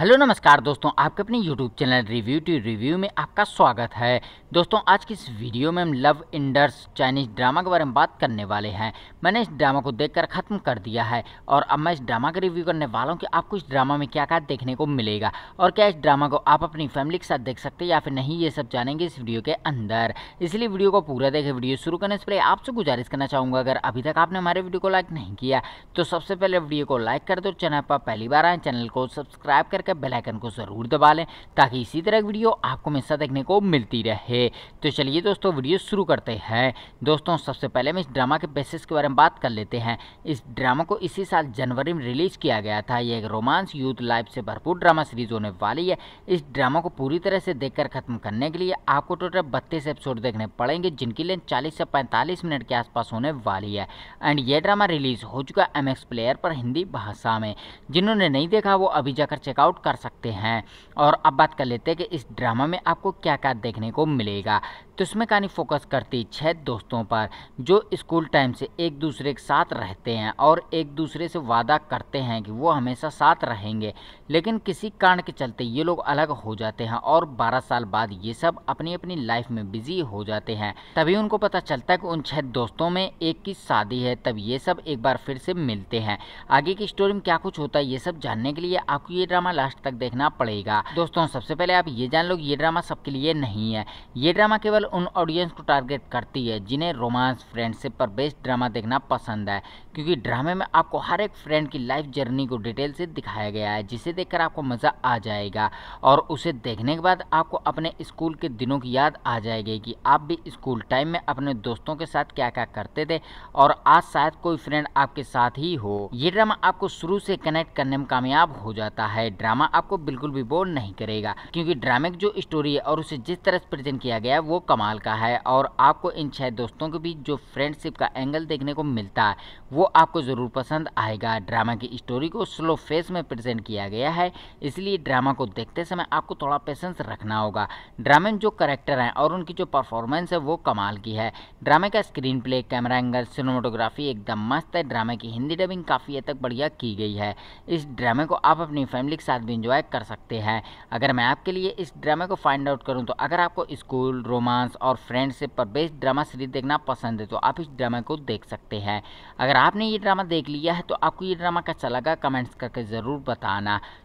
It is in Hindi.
हेलो नमस्कार दोस्तों आपके अपने YouTube channel review to review में आपका स्वागत है दोस्तों आज की इस वीडियो में हम लव इंडर्स चाइनीज़ ड्रामा के बारे में बात करने वाले हैं मैंने इस ड्रामा को देखकर ख़त्म कर दिया है और अब मैं इस ड्रामा का रिव्यू करने वाला हूँ कि आपको इस ड्रामा में क्या क्या देखने को मिलेगा और क्या इस ड्रामा को आप अपनी फैमिली के साथ देख सकते हैं या फिर नहीं ये सब जानेंगे इस वीडियो के अंदर इसलिए वीडियो को पूरा देखें वीडियो शुरू करने से पहले आपसे गुजारिश करना चाहूँगा अगर अभी तक आपने हमारे वीडियो को लाइक नहीं किया तो सबसे पहले वीडियो को लाइक कर दो चैनल पर पहली बार आए चैनल को सब्सक्राइब करके कर बेलाइकन को ज़रूर दबा लें ताकि इसी तरह की वीडियो आपको हमेशा देखने को मिलती रहे तो चलिए दोस्तों वीडियो शुरू करते हैं दोस्तों सबसे पहले हम इस ड्रामा के बेसिस के बारे में बात कर लेते हैं इस ड्रामा को इसी साल जनवरी में रिलीज किया गया था यह एक रोमांस यूथ लाइफ से भरपूर ड्रामा सीरीज होने वाली है इस ड्रामा को पूरी तरह से देखकर खत्म करने के लिए आपको टोटल बत्तीस एपिसोड देखने पड़ेंगे जिनकी लेंथ चालीस से पैंतालीस मिनट के आसपास होने वाली है एंड यह ड्रामा रिलीज हो चुका है एम प्लेयर पर हिंदी भाषा में जिन्होंने नहीं देखा वो अभी जाकर चेकआउट कर सकते हैं और अब बात कर लेते हैं कि इस ड्रामा में आपको क्या क्या देखने को मिलेगा तो इसमें कहानी फोकस करती छह दोस्तों पर जो स्कूल टाइम से एक दूसरे के साथ रहते हैं और एक दूसरे से वादा करते हैं कि वो हमेशा साथ रहेंगे लेकिन किसी कारण के चलते ये लोग अलग हो जाते हैं और 12 साल बाद ये सब अपनी अपनी लाइफ में बिजी हो जाते हैं तभी उनको पता चलता है कि उन छह दोस्तों में एक की शादी है तब ये सब एक बार फिर से मिलते हैं आगे की स्टोरी में क्या कुछ होता है ये सब जानने के लिए आपको ये ड्रामा लास्ट तक देखना पड़ेगा दोस्तों सबसे पहले आप ये जान लो ये ड्रामा सबके लिए नहीं है ये ड्रामा केवल उन ऑडियंस को टारगेट करती है जिन्हें रोमांस फ्रेंडशिप पर बेस्ट ड्रामा देखना पसंद है क्योंकि ड्रामे में आपको हर एक फ्रेंड की लाइफ जर्नी को डिटेल से दिखाया गया है जिसे देखकर आपको मज़ा आ जाएगा और उसे देखने के बाद आपको अपने स्कूल के दिनों की याद आ जाएगी कि आप भी स्कूल टाइम में अपने दोस्तों के साथ क्या क्या करते थे और आज शायद कोई फ्रेंड आपके साथ ही हो ये ड्रामा आपको शुरू से कनेक्ट करने में कामयाब हो जाता है ड्रामा ड्रामा आपको बिल्कुल भी बोर नहीं करेगा क्योंकि ड्रामे की जो स्टोरी है और उसे जिस तरह से प्रेजेंट किया गया है वो कमाल का है और आपको इन छह दोस्तों के बीच जो फ्रेंडशिप का एंगल देखने को मिलता है वो आपको ज़रूर पसंद आएगा ड्रामा की स्टोरी को स्लो फेस में प्रेजेंट किया गया है इसलिए ड्रामा को देखते समय आपको थोड़ा पेशेंस रखना होगा ड्रामे में जो करेक्टर हैं और उनकी जो परफॉर्मेंस है वो कमाल की है ड्रामे का screen play camera angle cinematography एकदम मस्त है ड्रामे की हिंदी डबिंग काफ़ी हद तक बढ़िया की गई है इस ड्रामे को आप अपनी फैमिली के साथ साथ भी इंजॉय कर सकते हैं अगर मैं आपके लिए इस ड्रामे को फाइंड आउट करूँ तो अगर आपको स्कूल रोमांस और फ्रेंडशिप पर बेस्ड ड्रामा सीरीज देखना पसंद है तो आप इस ड्रामे को देख सकते हैं अगर आपने ये ड्रामा देख लिया है तो आपको ये ड्रामा कैसा लगा कमेंट्स करके ज़रूर बताना